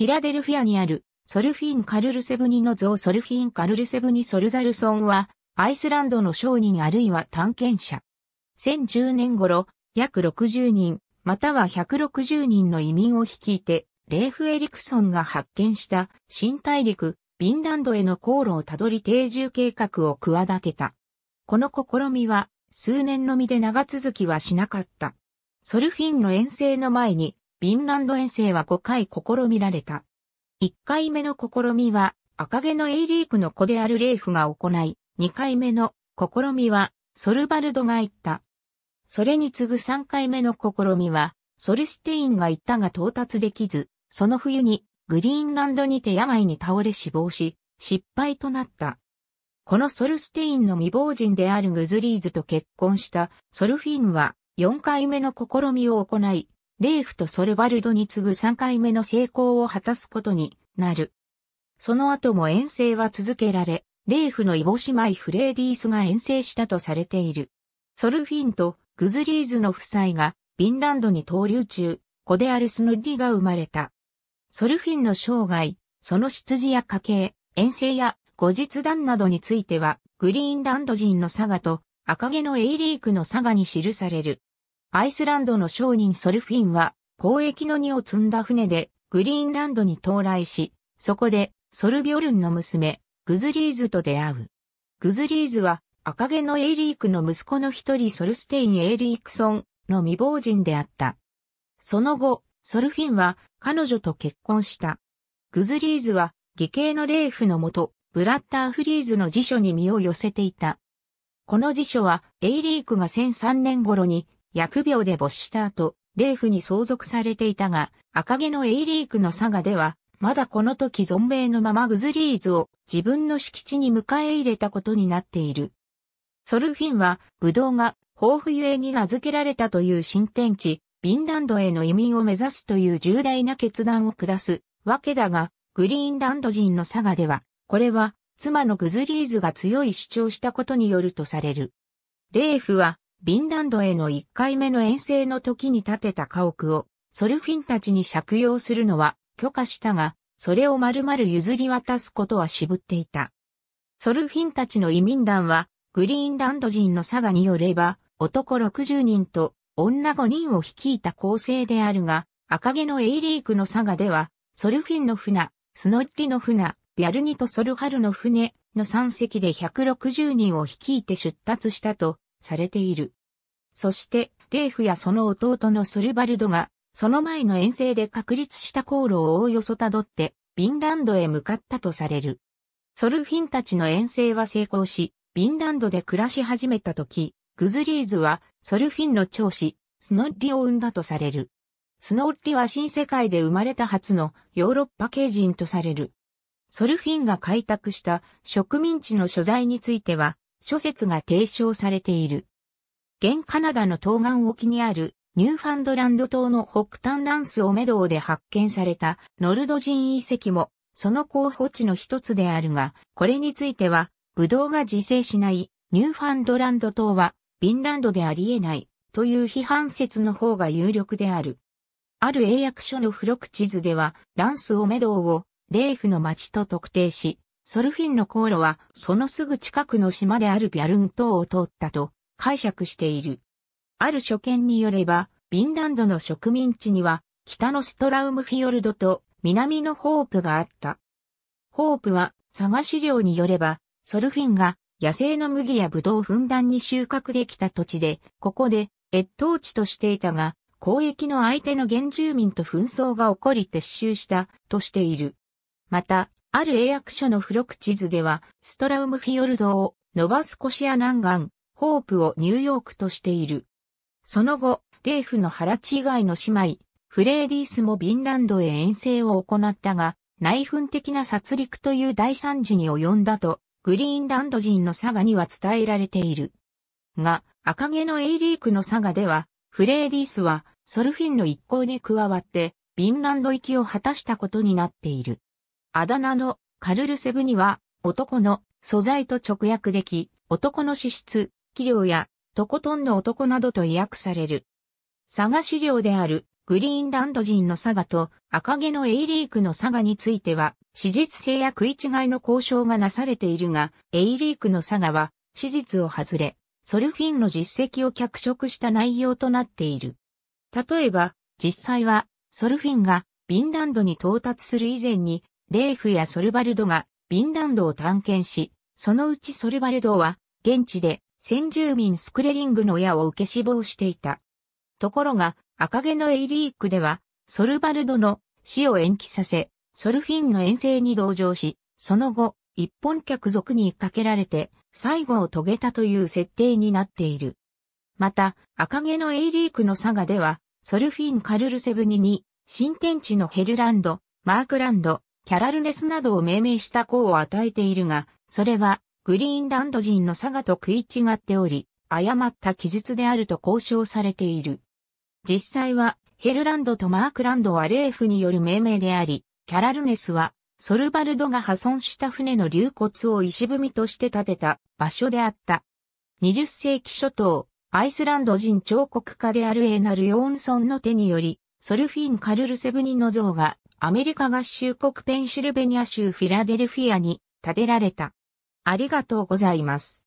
フィラデルフィアにあるソルフィン・カルルセブニの像ソルフィン・カルルセブニ・ソルザルソンは、アイスランドの商人あるいは探検者。1010年頃、約60人、または160人の移民を率いて、レーフ・エリクソンが発見した新大陸、ビンランドへの航路をたどり定住計画を企てた。この試みは、数年のみで長続きはしなかった。ソルフィンの遠征の前に、ビンランド遠征は5回試みられた。1回目の試みは赤毛のエイリークの子であるレイフが行い、2回目の試みはソルバルドが行った。それに次ぐ3回目の試みはソルステインが行ったが到達できず、その冬にグリーンランドにて病に倒れ死亡し、失敗となった。このソルステインの未亡人であるグズリーズと結婚したソルフィンは4回目の試みを行い、レーフとソルバルドに次ぐ3回目の成功を果たすことになる。その後も遠征は続けられ、レーフの異母姉妹フレーディースが遠征したとされている。ソルフィンとグズリーズの夫妻がヴィンランドに投留中、子であるスノリが生まれた。ソルフィンの生涯、その出自や家系、遠征や後日談などについては、グリーンランド人のサガと赤毛のエイリークのサガに記される。アイスランドの商人ソルフィンは、交易の荷を積んだ船で、グリーンランドに到来し、そこで、ソルビョルンの娘、グズリーズと出会う。グズリーズは、赤毛のエイリークの息子の一人ソルステイン・エイリークソンの未亡人であった。その後、ソルフィンは彼女と結婚した。グズリーズは、義兄のレーフのもと、ブラッターフリーズの辞書に身を寄せていた。この辞書は、エイリークが1003年頃に疫病で没した後、レイフに相続されていたが、赤毛のエイリークの佐賀では、まだこの時存命のままグズリーズを自分の敷地に迎え入れたことになっている。ソルフィンは、ブドウが豊富ゆえに名付けられたという新天地、ビンランドへの移民を目指すという重大な決断を下すわけだが、グリーンランド人の佐賀では、これは妻のグズリーズが強い主張したことによるとされる。レーフはビンランドへの1回目の遠征の時に建てた家屋を、ソルフィンたちに借用するのは許可したが、それを丸々譲り渡すことは渋っていた。ソルフィンたちの移民団は、グリーンランド人の佐賀によれば、男60人と女5人を率いた構成であるが、赤毛のエイリークの佐賀では、ソルフィンの船、スノッィの船、ビャルニとソルハルの船の3隻で160人を率いて出立したとされている。そして、レーフやその弟のソルバルドが、その前の遠征で確立した航路をおおよそたどって、ヴィンランドへ向かったとされる。ソルフィンたちの遠征は成功し、ヴィンランドで暮らし始めた時、グズリーズはソルフィンの長子、スノッリを生んだとされる。スノッリは新世界で生まれた初のヨーロッパ系人とされる。ソルフィンが開拓した植民地の所在については、諸説が提唱されている。現カナダの東岸沖にあるニューファンドランド島の北端ランスオメドウで発見されたノルド人遺跡もその候補地の一つであるが、これについては、ブドウが自生しないニューファンドランド島はビンランドであり得ないという批判説の方が有力である。ある英訳書の付録地図では、ランスオメドウをレーフの町と特定し、ソルフィンの航路はそのすぐ近くの島であるビャルン島を通ったと解釈している。ある所見によれば、ビィンランドの植民地には北のストラウムフィヨルドと南のホープがあった。ホープは探し料によれば、ソルフィンが野生の麦やブドウをふんだんに収穫できた土地で、ここで越冬地としていたが、交易の相手の原住民と紛争が起こり撤収したとしている。また、ある英訳書の付録地図では、ストラウムフィヨルドを、ノバスコシア南岸、ホープをニューヨークとしている。その後、レーフの原地以外の姉妹、フレーディースもビンランドへ遠征を行ったが、内紛的な殺戮という大惨事に及んだと、グリーンランド人の佐賀には伝えられている。が、赤毛のエイリークの佐賀では、フレーディースは、ソルフィンの一行に加わって、ビンランド行きを果たしたことになっている。あだ名のカルルセブには、男の素材と直訳でき、男の資質、器量や、とことんの男などと意訳される。佐賀資料である、グリーンランド人の佐賀と赤毛のエイリークの佐賀については、史実性や食い違いの交渉がなされているが、エイリークの佐賀は、史実を外れ、ソルフィンの実績を脚色した内容となっている。例えば、実際は、ソルフィンが、ビンランドに到達する以前に、レーフやソルバルドがビンランドを探検し、そのうちソルバルドは現地で先住民スクレリングの矢を受け死亡していた。ところが赤毛のエイリークではソルバルドの死を延期させ、ソルフィンの遠征に同乗し、その後、一本客族にかけられて、最後を遂げたという設定になっている。また、赤毛のエイリークの佐賀では、ソルフィン・カルルセブニに、新天地のヘルランド、マークランド、キャラルネスなどを命名した子を与えているが、それはグリーンランド人の佐賀と食い違っており、誤った記述であると交渉されている。実際はヘルランドとマークランドはレーフによる命名であり、キャラルネスはソルバルドが破損した船の流骨を石踏みとして建てた場所であった。20世紀初頭、アイスランド人彫刻家であるエーナル・ヨーンソンの手により、ソルフィン・カルルセブニの像がアメリカ合衆国ペンシルベニア州フィラデルフィアに建てられた。ありがとうございます。